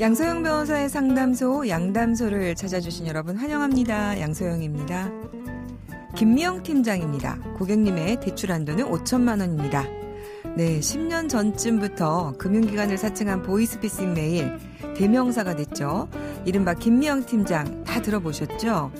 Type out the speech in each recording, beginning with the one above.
양소영 변호사의 상담소 양담소를 찾아주신 여러분 환영합니다. 양소영입니다. 김미영 팀장입니다. 고객님의 대출 한도는 5천만 원입니다. 네, 10년 전쯤부터 금융기관을 사칭한 보이스피싱 메일 대명사가 됐죠. 이른바 김미영 팀장 다 들어보셨죠?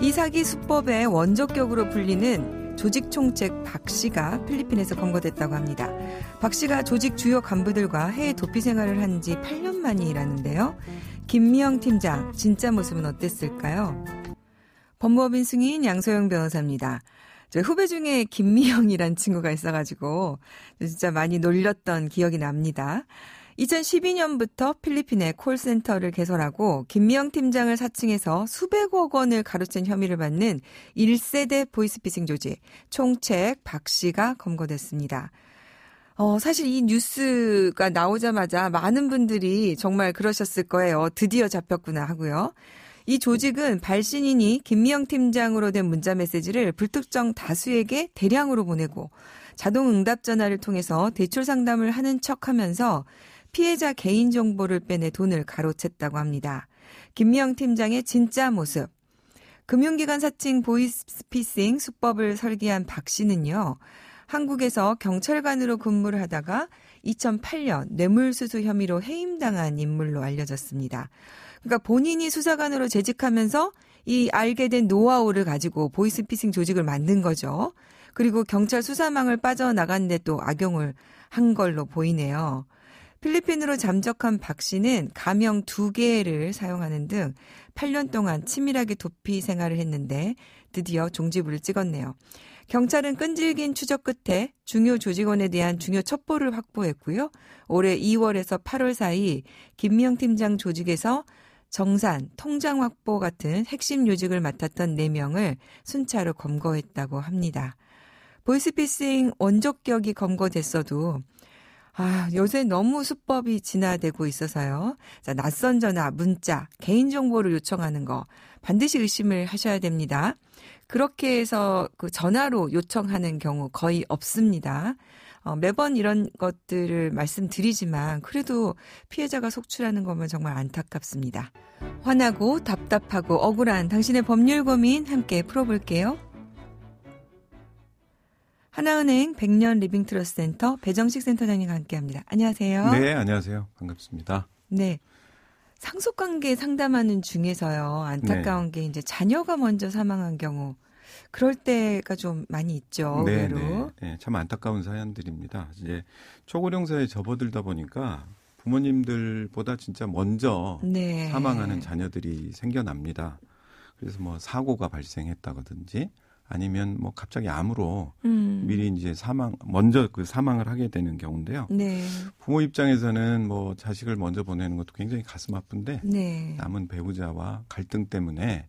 이 사기 수법의 원적격으로 불리는 조직 총책 박 씨가 필리핀에서 검거됐다고 합니다. 박 씨가 조직 주요 간부들과 해외 도피 생활을 한 지 8년 만이라는데요. 김미영 팀장, 진짜 모습은 어땠을까요? 법무법인 승인 양소영 변호사입니다. 저 후배 중에 김미영이란 친구가 있어가지고 진짜 많이 놀렸던 기억이 납니다. 2012년부터 필리핀에 콜센터를 개설하고 김미영 팀장을 사칭해서 수백억 원을 가로챈 혐의를 받는 1세대 보이스피싱 조직 총책 박 씨가 검거됐습니다. 어, 사실 이 뉴스가 나오자마자 많은 분들이 정말 그러셨을 거예요. 드디어 잡혔구나 하고요. 이 조직은 발신인이 김미영 팀장으로 된 문자 메시지를 불특정 다수에게 대량으로 보내고 자동 응답 전화를 통해서 대출 상담을 하는 척 하면서 피해자 개인정보를 빼내 돈을 가로챘다고 합니다. 김미영 팀장의 진짜 모습. 금융기관 사칭 보이스피싱 수법을 설계한 박 씨는요. 한국에서 경찰관으로 근무를 하다가 2008년 뇌물수수 혐의로 해임당한 인물로 알려졌습니다. 그러니까 본인이 수사관으로 재직하면서 이 알게 된 노하우를 가지고 보이스피싱 조직을 만든 거죠. 그리고 경찰 수사망을 빠져나갔는데 또 악용을 한 걸로 보이네요. 필리핀으로 잠적한 박 씨는 가명 두 개를 사용하는 등 8년 동안 치밀하게 도피 생활을 했는데 드디어 종지부를 찍었네요. 경찰은 끈질긴 추적 끝에 중요 조직원에 대한 중요 첩보를 확보했고요. 올해 2월에서 8월 사이 김명 팀장 조직에서 정산, 통장 확보 같은 핵심 요직을 맡았던 4명을 순차로 검거했다고 합니다. 보이스피싱 원적격이 검거됐어도 아, 요새 너무 수법이 진화되고 있어서요. 자, 낯선 전화, 문자, 개인정보를 요청하는 거 반드시 의심을 하셔야 됩니다. 그렇게 해서 그 전화로 요청하는 경우 거의 없습니다. 어, 매번 이런 것들을 말씀드리지만 그래도 피해자가 속출하는 것만 정말 안타깝습니다. 화나고 답답하고 억울한 당신의 법률 고민 함께 풀어볼게요. 하나은행 백년 리빙트러스 센터 배정식 센터장님과 함께합니다. 안녕하세요. 네, 안녕하세요. 반갑습니다. 네. 상속 관계 상담하는 중에서요. 안타까운 네. 게 이제 자녀가 먼저 사망한 경우 그럴 때가 좀 많이 있죠. 네, 네, 네, 참 안타까운 사연들입니다. 이제 초고령 사에 접어들다 보니까 부모님들보다 진짜 먼저 네. 사망하는 자녀들이 생겨납니다. 그래서 뭐 사고가 발생했다든지 아니면 뭐 갑자기 암으로 음. 미리 이제 사망 먼저 그 사망을 하게 되는 경우인데요. 네. 부모 입장에서는 뭐 자식을 먼저 보내는 것도 굉장히 가슴 아픈데 네. 남은 배우자와 갈등 때문에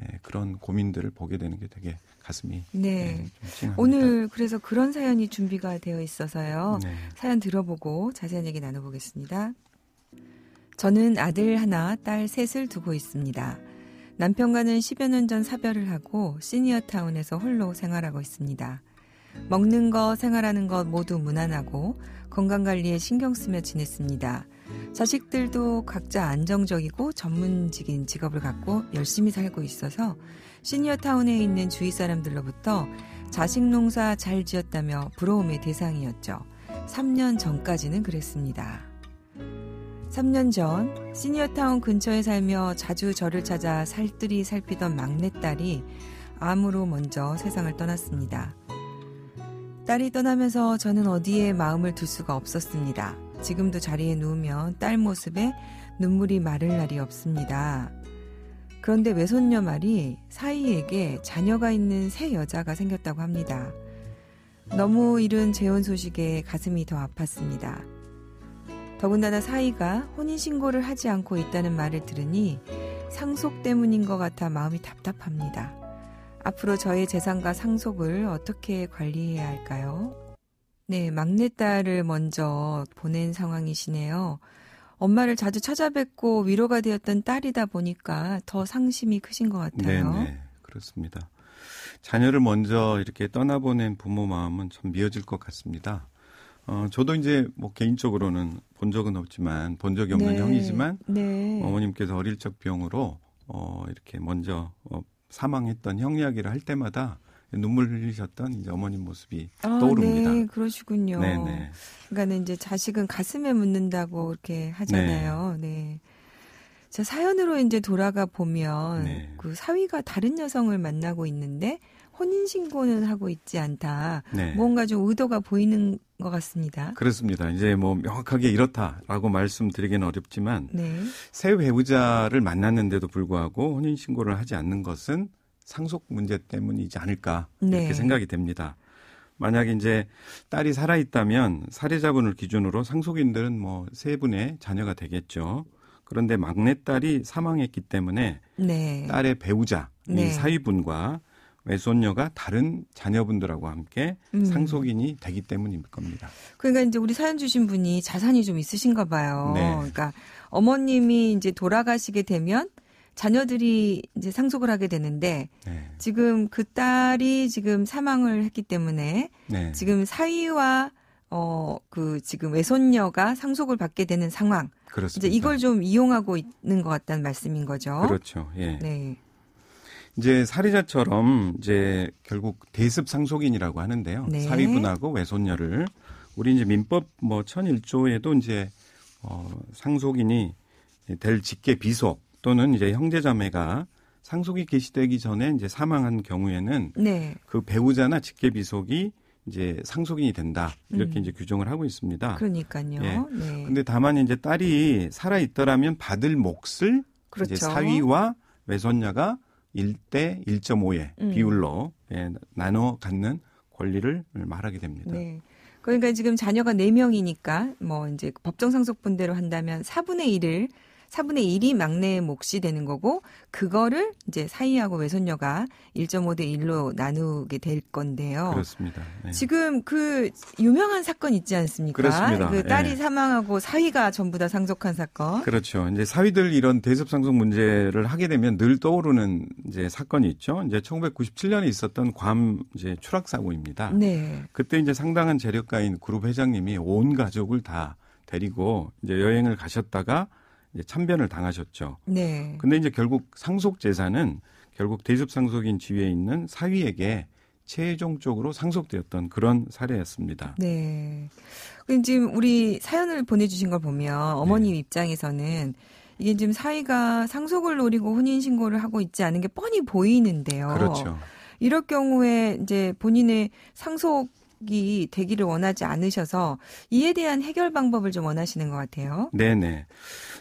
예, 그런 고민들을 보게 되는 게 되게 가슴이 예, 네. 예, 오늘 그래서 그런 사연이 준비가 되어 있어서요. 네. 사연 들어보고 자세한 얘기 나눠보겠습니다. 저는 아들 하나, 딸 셋을 두고 있습니다. 남편과는 10여 년 전 사별을 하고 시니어 타운에서 홀로 생활하고 있습니다. 먹는 거, 생활하는 것 모두 무난하고 건강 관리에 신경 쓰며 지냈습니다. 자식들도 각자 안정적이고 전문직인 직업을 갖고 열심히 살고 있어서 시니어 타운에 있는 주위 사람들로부터 자식 농사 잘 지었다며 부러움의 대상이었죠. 3년 전까지는 그랬습니다. 3년 전 시니어타운 근처에 살며 자주 저를 찾아 살뜰히 살피던 막내딸이 암으로 먼저 세상을 떠났습니다. 딸이 떠나면서 저는 어디에 마음을 둘 수가 없었습니다. 지금도 자리에 누우면 딸 모습에 눈물이 마를 날이 없습니다. 그런데 외손녀 말이 사이에게 자녀가 있는 새 여자가 생겼다고 합니다. 너무 이른 재혼 소식에 가슴이 더 아팠습니다. 더군다나 사이가 혼인신고를 하지 않고 있다는 말을 들으니 상속 때문인 것 같아 마음이 답답합니다. 앞으로 저의 재산과 상속을 어떻게 관리해야 할까요? 네, 막내딸을 먼저 보낸 상황이시네요. 엄마를 자주 찾아뵙고 위로가 되었던 딸이다 보니까 더 상심이 크신 것 같아요. 네, 네 그렇습니다. 자녀를 먼저 이렇게 떠나보낸 부모 마음은 참 미어질 것 같습니다. 어, 저도 이제 뭐 개인적으로는 본 적은 없지만 본 적이 없는 네. 형이지만 네. 어머님께서 어릴 적 병으로 어, 이렇게 먼저 어, 사망했던 형 이야기를 할 때마다 눈물 흘리셨던 이제 어머님 모습이 아, 떠오릅니다. 네, 그러시군요. 네네. 네. 그러니까는 이제 자식은 가슴에 묻는다고 이렇게 하잖아요. 네. 네. 자, 사연으로 이제 돌아가 보면 네. 그 사위가 다른 여성을 만나고 있는데 혼인신고는 하고 있지 않다. 네. 뭔가 좀 의도가 보이는 것 같습니다. 그렇습니다. 이제 뭐 명확하게 이렇다라고 말씀드리기는 어렵지만 네. 새 배우자를 만났는데도 불구하고 혼인 신고를 하지 않는 것은 상속 문제 때문이지 않을까 네. 이렇게 생각이 됩니다. 만약 이제 딸이 살아 있다면 사례자분을 기준으로 상속인들은 뭐 세 분의 자녀가 되겠죠. 그런데 막내 딸이 사망했기 때문에 네. 딸의 배우자 네. 사위분과 외손녀가 다른 자녀분들하고 함께 음. 상속인이 되기 때문일 겁니다. 그러니까 이제 우리 사연 주신 분이 자산이 좀 있으신가 봐요. 네. 그러니까 어머님이 이제 돌아가시게 되면 자녀들이 이제 상속을 하게 되는데 네. 지금 그 딸이 지금 사망을 했기 때문에 네. 지금 사위와 어그 지금 외손녀가 상속을 받게 되는 상황. 그렇습니다. 이제 이걸 좀 이용하고 있는 것 같다는 말씀인 거죠. 그렇죠. 예. 네. 이제 살해자처럼 이제 결국 대습 상속인이라고 하는데요. 네. 사위분하고 외손녀를 우리 이제 민법 뭐 천일조에도 이제 어 상속인이 될 직계 비속 또는 이제 형제자매가 상속이 개시되기 전에 이제 사망한 경우에는 네. 그 배우자나 직계 비속이 이제 상속인이 된다 이렇게 음. 이제 규정을 하고 있습니다. 그러니까요. 예. 네. 근데 다만 이제 딸이 살아 있더라면 받을 몫을 그렇죠. 이제 사위와 외손녀가 1대 1.5의 음. 비율로 예, 나눠 갖는 권리를 말하게 됩니다. 네. 그러니까 지금 자녀가 4명이니까 뭐 이제 법정 상속분대로 한다면 4분의 1을 4분의 1이 막내의 몫이 되는 거고 그거를 이제 사위하고 외손녀가 1.5대 1로 나누게 될 건데요. 그렇습니다. 네. 지금 그 유명한 사건 있지 않습니까? 그렇습니다. 그 딸이 네. 사망하고 사위가 전부 다 상속한 사건. 그렇죠. 이제 사위들 이런 대습 상속 문제를 하게 되면 늘 떠오르는 이제 사건이 있죠. 이제 1997년에 있었던 괌 이제 추락 사고입니다. 네. 그때 이제 상당한 재력가인 그룹 회장님이 온 가족을 다 데리고 이제 여행을 가셨다가 참변을 당하셨죠. 네. 근데 이제 결국 상속 재산은 결국 대습 상속인 지위에 있는 사위에게 최종적으로 상속되었던 그런 사례였습니다. 네. 그럼 지금 우리 사연을 보내주신 걸 보면 어머님 네. 입장에서는 이게 지금 사위가 상속을 노리고 혼인 신고를 하고 있지 않은 게 뻔히 보이는데요. 그렇죠. 이럴 경우에 이제 본인의 상속 이 되기를 원하지 않으셔서 이에 대한 해결 방법을 좀 원하시는 것 같아요. 네네.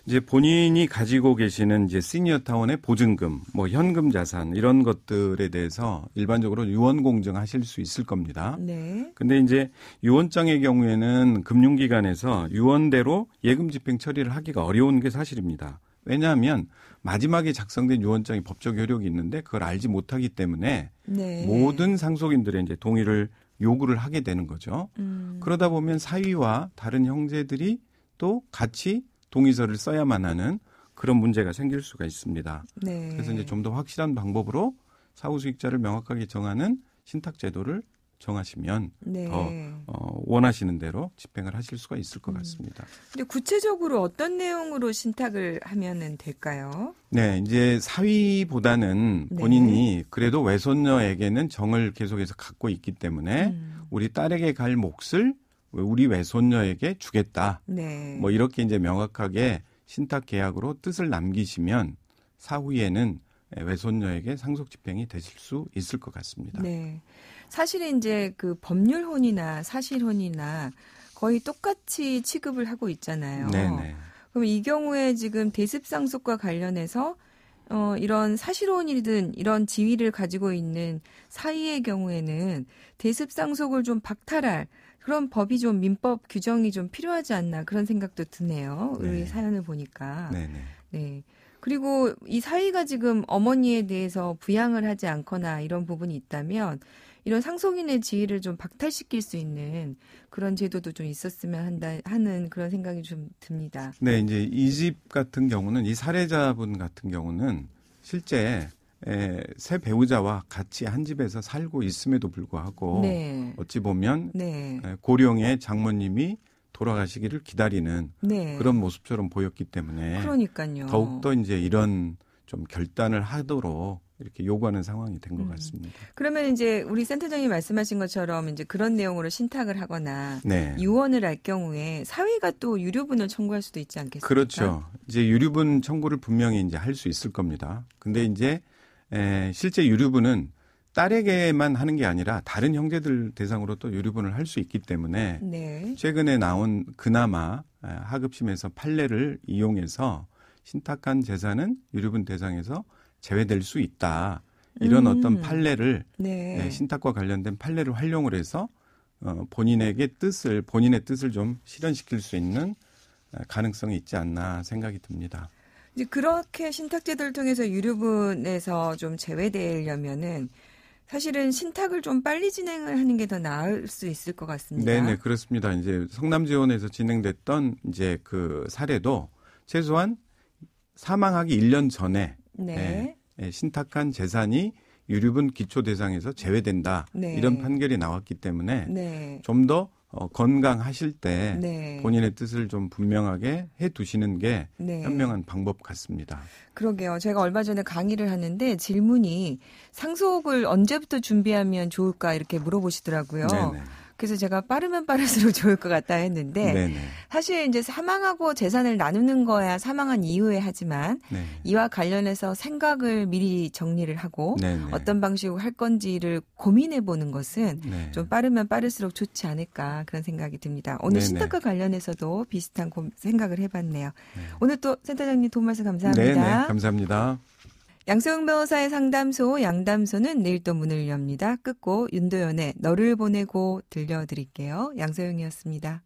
이제 본인이 가지고 계시는 이제 시니어 타운의 보증금, 뭐 현금 자산 이런 것들에 대해서 일반적으로 유언 공증하실 수 있을 겁니다. 네. 근데 이제 유언장의 경우에는 금융기관에서 유언대로 예금 집행 처리를 하기가 어려운 게 사실입니다. 왜냐하면 마지막에 작성된 유언장이 법적 효력이 있는데 그걸 알지 못하기 때문에 네. 모든 상속인들의 이제 동의를 요구를 하게 되는 거죠. 음. 그러다 보면 사위와 다른 형제들이 또 같이 동의서를 써야만 하는 그런 문제가 생길 수가 있습니다. 네. 그래서 이제 좀 더 확실한 방법으로 사후 수익자를 명확하게 정하는 신탁 제도를 정하시면 네. 더 어, 원하시는 대로 집행을 하실 수가 있을 것 음. 같습니다. 근데 구체적으로 어떤 내용으로 신탁을 하면은 될까요? 네, 이제 사위보다는 네. 본인이 그래도 외손녀에게는 정을 계속해서 갖고 있기 때문에 음. 우리 딸에게 갈 몫을 우리 외손녀에게 주겠다. 네. 뭐 이렇게 이제 명확하게 신탁 계약으로 뜻을 남기시면 사후에는 외손녀에게 상속 집행이 되실 수 있을 것 같습니다. 네. 사실 은 이제 그 법률혼이나 사실혼이나 거의 똑같이 취급을 하고 있잖아요. 네네. 네. 그럼 이 경우에 지금 대습상속과 관련해서 어, 이런 사실혼이든 이런 지위를 가지고 있는 사이의 경우에는 대습상속을 좀 박탈할 그런 법이 좀 민법 규정이 좀 필요하지 않나 그런 생각도 드네요. 네. 우리 사연을 보니까. 네네. 네. 네. 네. 그리고 이 사위가 지금 어머니에 대해서 부양을 하지 않거나 이런 부분이 있다면 이런 상속인의 지위를 좀 박탈시킬 수 있는 그런 제도도 좀 있었으면 한다 하는 그런 생각이 좀 듭니다. 네, 이제 이 집 같은 경우는 이 살해자분 같은 경우는 실제 에, 새 배우자와 같이 한 집에서 살고 있음에도 불구하고 네. 어찌 보면 네. 고령의 장모님이 돌아가시기를 기다리는 네. 그런 모습처럼 보였기 때문에 그러니까요. 더욱더 이제 이런 좀 결단을 하도록 이렇게 요구하는 상황이 된것 음. 같습니다. 그러면 이제 우리 센터장님 말씀하신 것처럼 이제 그런 내용으로 신탁을 하거나 네. 유언을 할 경우에 사회가 또 유류분을 청구할 수도 있지 않겠습니까? 그렇죠. 이제 유류분 청구를 분명히 이제 할 수 있을 겁니다. 근데 네. 이제 에, 실제 유류분은 딸에게만 하는 게 아니라 다른 형제들 대상으로 또 유류분을 할 수 있기 때문에 네. 최근에 나온 그나마 아, 하급심에서 판례를 이용해서 신탁한 재산은 유류분 대상에서 제외될 수 있다. 이런 음. 어떤 판례를 네. 네, 신탁과 관련된 판례를 활용을 해서 어, 본인에게 뜻을 본인의 뜻을 좀 실현시킬 수 있는 아, 가능성이 있지 않나 생각이 듭니다. 이제 그렇게 신탁제도를 통해서 유류분에서 좀 제외되려면은 사실은 신탁을 좀 빨리 진행을 하는 게 더 나을 수 있을 것 같습니다. 네, 네, 그렇습니다. 이제 성남 지원에서 진행됐던 이제 그 사례도 최소한 사망하기 1년 전에 네. 예, 예, 신탁한 재산이 유류분 기초 대상에서 제외된다. 네. 이런 판결이 나왔기 때문에 네. 좀더 어, 건강하실 때 네. 본인의 뜻을 좀 분명하게 해 두시는 게 네. 현명한 방법 같습니다. 그러게요. 제가 얼마 전에 강의를 하는데 질문이 상속을 언제부터 준비하면 좋을까 이렇게 물어보시더라고요. 네네. 그래서 제가 빠르면 빠를수록 좋을 것 같다 했는데 네네. 사실 이제 사망하고 재산을 나누는 거야 사망한 이후에 하지만 네. 이와 관련해서 생각을 미리 정리를 하고 네네. 어떤 방식으로 할 건지를 고민해 보는 것은 네. 좀 빠르면 빠를수록 좋지 않을까 그런 생각이 듭니다. 오늘 신탁과 관련해서도 비슷한 생각을 해봤네요. 네. 오늘 또 센터장님 도움 말씀 감사합니다. 네 감사합니다. 양세형 변호사의 상담소 양담소는 내일 또 문을 엽니다. 끝고 윤도연의 너를 보내고 들려드릴게요. 양세형이었습니다.